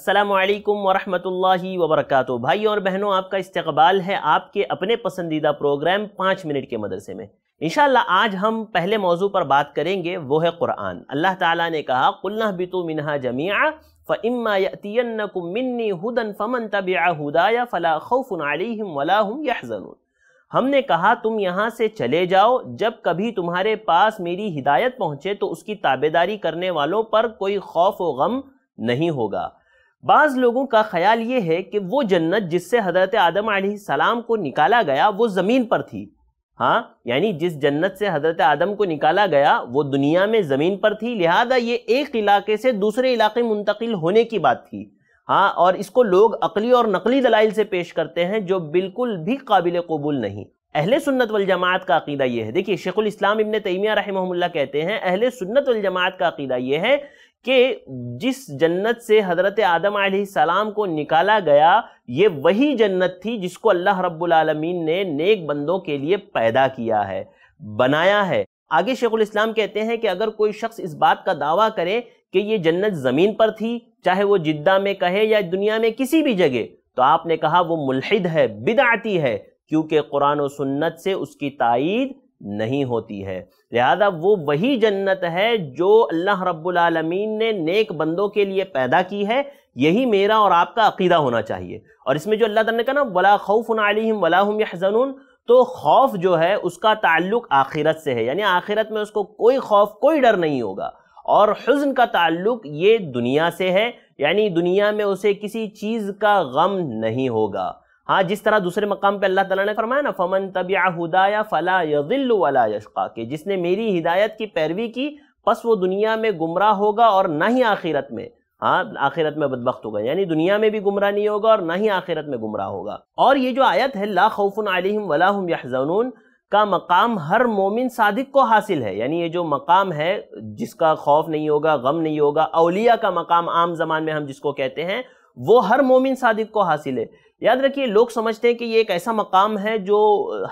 असलकम वरहमल वबरक भाई और बहनों आपका इस्तबाल है आपके अपने पसंदीदा प्रोग्राम पाँच मिनट के मदरसे में इन आज हम पहले मौजू पर बात करेंगे वो है कुरान अल्लाह ताला ने कहा कुल्ला बितु मिनहा जमिया मिन्नी फ़मन तबिया फ़ला हमने कहा तुम यहाँ से चले जाओ जब कभी तुम्हारे पास मेरी हिदायत पहुँचे तो उसकी ताबेदारी करने वालों पर कोई खौफ व गम नहीं होगा बाज़ लोगों का ख्याल ये है कि वो जन्नत जिससे हज़रत आदम सलाम को निकाला गया वो ज़मीन पर थी हाँ यानी जिस जन्नत से हज़रत आदम को निकाला गया वो दुनिया में ज़मीन पर थी लिहाजा ये एक इलाके से दूसरे इलाके मुंतकिल होने की बात थी हाँ और इसको लोग अकली और नकली दलाइल से पेश करते हैं जो बिल्कुल भी काबिल कबूल नहीं अहल सुन्नत वल का अकीदा यह है देखिए शेखुल इस्लाम इबन तैमिया रहमहुल्ला कहते हैं अहल सुन्नत वल का अकीदा यह है कि जिस जन्नत से हज़रत आदम सलाम को निकाला गया ये वही जन्नत थी जिसको अल्लाह रबालमीन ने नेक बंदों के लिए पैदा किया है बनाया है आगे शेखुल इस्लाम कहते हैं कि अगर कोई शख्स इस बात का दावा करे कि ये जन्नत ज़मीन पर थी चाहे वो जिद्दा में कहे या दुनिया में किसी भी जगह तो आपने कहा वो मुलहिद है बिदाती है क्योंकि कुरान सन्नत सुन्नत से उसकी तइद नहीं होती है लिहाजा वो वही जन्नत है जो अल्लाह रब्बुल आलमीन ने नेक बंदों के लिए पैदा की है यही मेरा और आपका अकीदा होना चाहिए और इसमें जो अल्लाह तला ने कहा ना वला खौफ अलहम वलाहम यहजनून तो खौफ जो है उसका ताल्लुक आखिरत से है यानी आखिरत में उसको कोई खौफ कोई डर नहीं होगा और हज़न का ताल्लुक ये दुनिया से है यानी दुनिया में उसे किसी चीज़ का गम नहीं होगा हाँ जिस तरह दूसरे मकाम पे अल्लाह ताला ने फरमाया ना फमन तबिया हुदाया फला यजिल्लु वला यशका के जिसने मेरी हिदायत की पैरवी की बस वो दुनिया में गुमराह होगा और ना ही आखिरत में हाँ आखिरत में बदबख्त होगा यानी दुनिया में भी गुमराह नहीं होगा और ना ही आखिरत में गुमराह होगा और ये जो आयत है ला खौफन अलहम वलाहम यहजनून का मकाम हर मोमिन सादिक को हासिल है यानी ये जो मकाम है जिसका खौफ नहीं होगा गम नहीं होगा अलिया का मकाम आम जमान में हम जिसको कहते हैं वो हर मोमिन सादिक को हासिल है याद रखिए लोग समझते हैं कि ये एक ऐसा मकाम है जो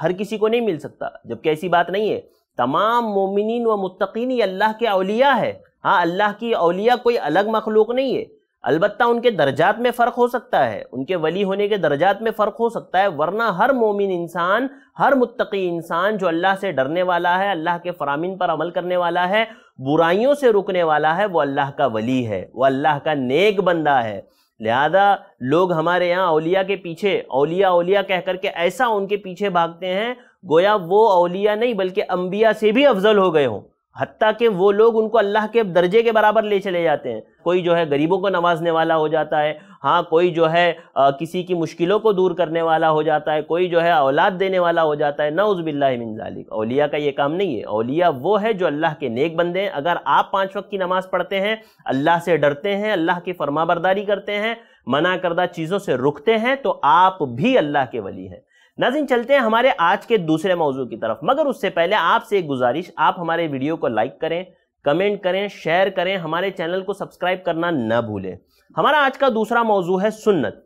हर किसी को नहीं मिल सकता जबकि ऐसी बात नहीं है तमाम मोमिन व मुतकीन अल्लाह के अलिया है हाँ अल्लाह की अलिया कोई अलग मखलूक नहीं है अलबत् उनके दर्जात में फ़र्क हो सकता है उनके वली होने के दर्जात में फ़र्क हो सकता है वरना हर मोमिन इंसान हर मतकी इंसान जो अल्लाह से डरने वाला है अल्लाह के फ़राम पर अमल करने वाला है बुराइयों से रुकने वाला है वो अल्लाह का वली है वो अल्लाह का नेक बंदा है लिहाजा लोग हमारे यहाँ अलिया के पीछे अलिया अलिया कह करके ऐसा उनके पीछे भागते हैं गोया वो अलिया नहीं बल्कि अम्बिया से भी अफजल हो गए हों हती के वो लोग उनको अल्लाह के दर्जे के बराबर ले चले जाते हैं कोई जो है गरीबों को नवाजने वाला हो जाता है हाँ कोई जो है आ, किसी की मुश्किलों को दूर करने वाला हो जाता है कोई जो है औलाद देने वाला हो जाता है ना नौज़बिल्लाजालिक अलिया का ये काम नहीं है अलिया वो है जो अल्लाह के नेक बंदे हैं अगर आप पाँच वक्त की नमाज़ पढ़ते हैं अल्लाह से डरते हैं अल्लाह की फरमाबरदारी बरदारी करते हैं मना करदा चीज़ों से रुकते हैं तो आप भी अल्लाह के वली हैं नाजिन चलते हैं हमारे आज के दूसरे मौजू की तरफ मगर उससे पहले आपसे एक गुजारिश आप हमारे वीडियो को लाइक करें कमेंट करें शेयर करें हमारे चैनल को सब्सक्राइब करना न भूलें हमारा आज का दूसरा मौजू है सुन्नत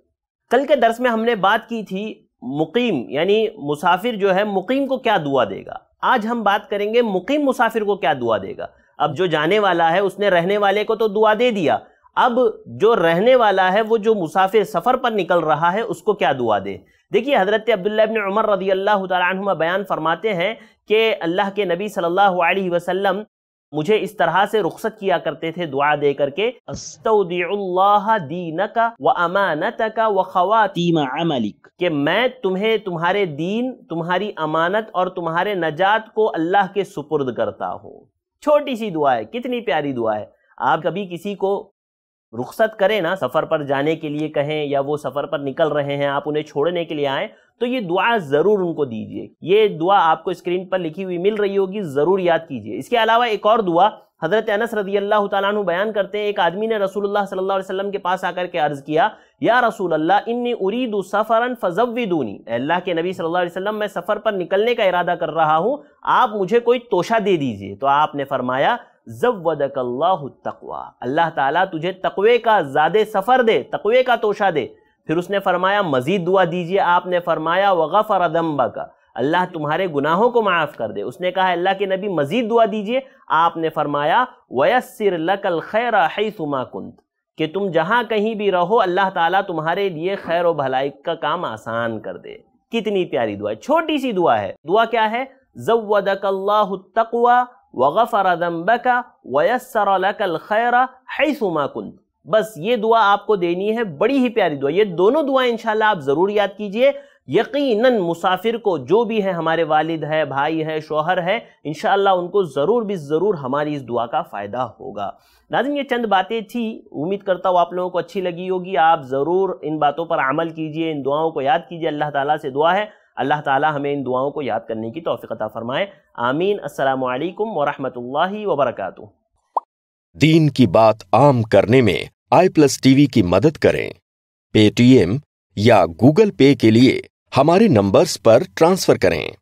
कल के दर्स में हमने बात की थी मुकीम यानी मुसाफिर जो है मुकीम को क्या दुआ देगा आज हम बात करेंगे मुकीम मुसाफिर को क्या दुआ देगा अब जो जाने वाला है उसने रहने वाले को तो दुआ दे दिया अब जो रहने वाला है वो जो मुसाफिर सफ़र पर निकल रहा है उसको क्या दुआ दे देखिए हज़रत अब्दुल्ला उमर रदी अल्लाह तुम बयान फरमाते हैं कि अल्लाह के नबी सल्लल्लाहु अलैहि वसल्लम मुझे इस तरह से रुख्सत किया करते थे दुआ दे करके दीन का व अमानत का व अमलिक मैं तुम्हें तुम्हारे दीन तुम्हारी अमानत और तुम्हारे नजात को अल्लाह के सुपुर्द करता हूँ छोटी सी दुआ है कितनी प्यारी दुआ है आप कभी किसी को रुखसत करें ना सफ़र पर जाने के लिए कहें या वो सफ़र पर निकल रहे हैं आप उन्हें छोड़ने के लिए आए तो ये दुआ ज़रूर उनको दीजिए ये दुआ आपको स्क्रीन पर लिखी हुई मिल रही होगी ज़रूर याद कीजिए इसके अलावा एक और दुआ हज़रत अनस रदी अल्लाह तु बयान करते हैं एक आदमी ने रसूलुल्लाह सल्लल्लाहु अलैहि वसल्लम के पास आकर के अर्ज़ किया या रसूल अल्लाह इन्नी उरीद सफ़रन फजविदूनी अल्लाह के नबी सल्लल्लाहु अलैहि वसल्लम मैं सफ़र पर निकलने का इरादा कर रहा हूँ आप मुझे कोई तोशा दे दीजिए तो आपने फरमाया जवदक अल्लाह तकवा अल्लाह ताला तुझे तकवे का ज़्यादा सफ़र दे तकवे का तोशा दे फिर उसने फरमाया मज़ीद दुआ दीजिए आपने फरमाया वगफ़र अदम्बा का अल्लाह तुम्हारे गुनाहों को माफ़ कर दे उसने कहा अल्लाह के नबी मज़ीद दुआ दीजिए आपने फरमाया वयसर लकल खैर हैसुमा कुंत कि तुम जहाँ कहीं भी रहो अल्लाह ताला तुम्हारे लिए खैर व भलाई का काम आसान कर दे कितनी प्यारी दुआ है छोटी सी दुआ है दुआ क्या है जवदक अल्लाह तकवा वगफ़र दम्बका वयसर लकल खैरा हैसुमा कुंत बस ये दुआ आपको देनी है बड़ी ही प्यारी दुआ ये दोनों दुआ इंशाल्लाह आप ज़रूर याद कीजिए यकीनन मुसाफिर को जो भी है हमारे वालिद है भाई है शोहर है इन उनको ज़रूर भी ज़रूर हमारी इस दुआ का फ़ायदा होगा नाजिन ये चंद बातें थी उम्मीद करता हूँ आप लोगों को अच्छी लगी होगी आप ज़रूर इन बातों पर अमल कीजिए इन दुआओं को याद कीजिए अल्लाह ताला से दुआ है अल्लाह ताला हमें इन दुआओं को याद करने की तोफ़ीकता फ़रमाए आमीन असलकम वरहमल वबरक दीन की बात आम करने में आई प्लस टीवी की मदद करें पेटीएम या गूगल पे के लिए हमारे नंबर्स पर ट्रांसफ़र करें